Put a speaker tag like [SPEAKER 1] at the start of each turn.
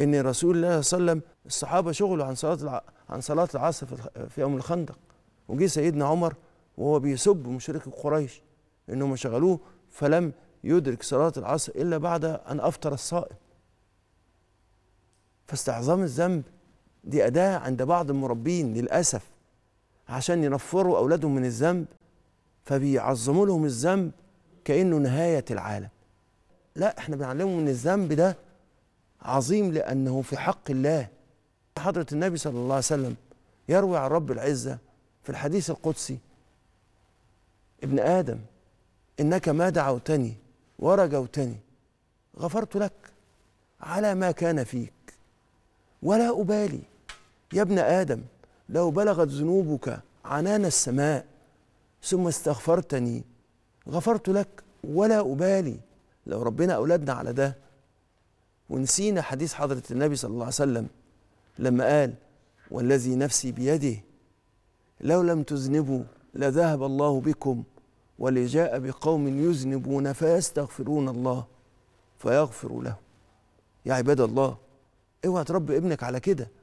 [SPEAKER 1] ان رسول الله صلى الله عليه وسلم الصحابه شغلوا عن صلاه عن صلاه العصر في يوم الخندق وجه سيدنا عمر وهو بيسب مشركي قريش انهم شغلوه فلم يدرك صلاه العصر الا بعد ان افطر الصائم فاستعظام الذنب دي اداه عند بعض المربين للاسف عشان ينفروا اولادهم من الذنب فبيعظموا لهم الذنب كانه نهايه العالم لا احنا بنعلمهم ان الذنب ده عظيم لأنه في حق الله حضرة النبي صلى الله عليه وسلم يروي عن رب العزة في الحديث القدسي ابن آدم إنك ما دعوتني ورجوتني غفرت لك على ما كان فيك ولا أبالي يا ابن آدم لو بلغت ذنوبك عنان السماء ثم استغفرتني غفرت لك ولا أبالي لو ربنا أولادنا على ده ونسينا حديث حضرة النبي صلى الله عليه وسلم لما قال والذي نفسي بيده لو لم تذنبوا لذهب الله بكم ولجاء بقوم يذنبون فيستغفرون الله فيغفر له يا عباد الله اوعى تربي ابنك على كده